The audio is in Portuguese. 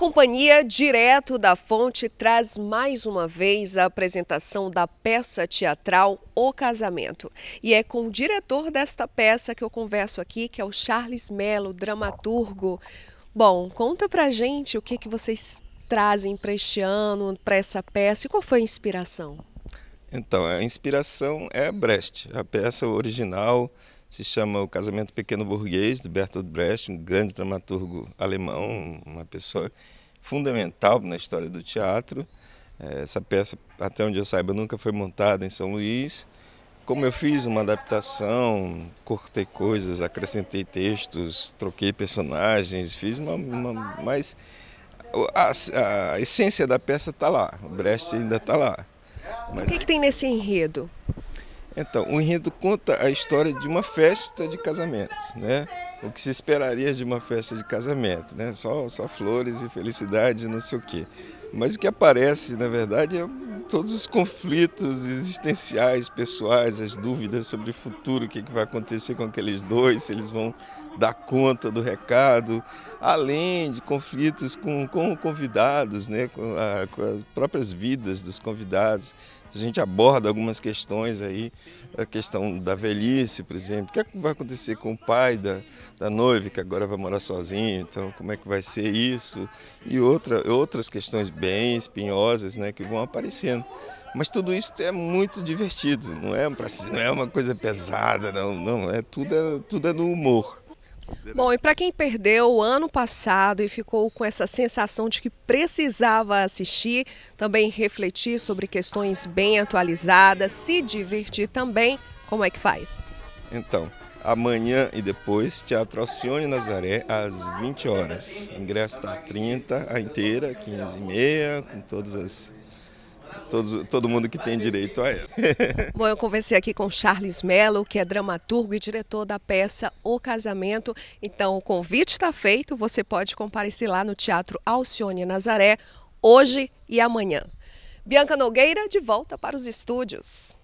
companhia direto da fonte traz mais uma vez a apresentação da peça teatral O Casamento. E é com o diretor desta peça que eu converso aqui, que é o Charles Mello, dramaturgo. Bom, conta pra gente o que, que vocês trazem para este ano, para essa peça e qual foi a inspiração? Então, a inspiração é Brecht, a peça original se chama O Casamento Pequeno Burguês, de Bertolt Brecht, um grande dramaturgo alemão, uma pessoa fundamental na história do teatro. É, essa peça, até onde eu saiba, nunca foi montada em São Luís. Como eu fiz uma adaptação, cortei coisas, acrescentei textos, troquei personagens, fiz uma. uma mas a, a essência da peça está lá, o Brecht ainda está lá. Mas... O que, é que tem nesse enredo? Então, o enredo conta a história de uma festa de casamento, né? O que se esperaria de uma festa de casamento, né? Só, só flores e felicidade, não sei o quê. Mas o que aparece, na verdade, é todos os conflitos existenciais, pessoais, as dúvidas sobre o futuro, o que, vai acontecer com aqueles dois, se eles vão dar conta do recado, além de conflitos com, com convidados, né, com, a, com as próprias vidas dos convidados. A gente aborda algumas questões aí, a questão da velhice, por exemplo. O que, é que vai acontecer com o pai da, da noiva, que agora vai morar sozinho, então como é que vai ser isso? E outra, outras questões bem espinhosas né, que vão aparecendo. Mas tudo isso é muito divertido, não é, não é uma coisa pesada, não, não é tudo é, tudo é no humor considerar. Bom, e para quem perdeu o ano passado e ficou com essa sensação de que precisava assistir, também refletir sobre questões bem atualizadas, se divertir também, como é que faz? Então, amanhã e depois, Teatro Alcione Nazaré, às 20 horas. O ingresso está 30, a inteira, 15 e meia, com todas as Todo, todo mundo que tem direito a ela. Bom, eu conversei aqui com Charles Mello, que é dramaturgo e diretor da peça O Casamento. Então, o convite está feito, você pode comparecer lá no Teatro Alcione Nazaré, hoje e amanhã. Bianca Nogueira, de volta para os estúdios.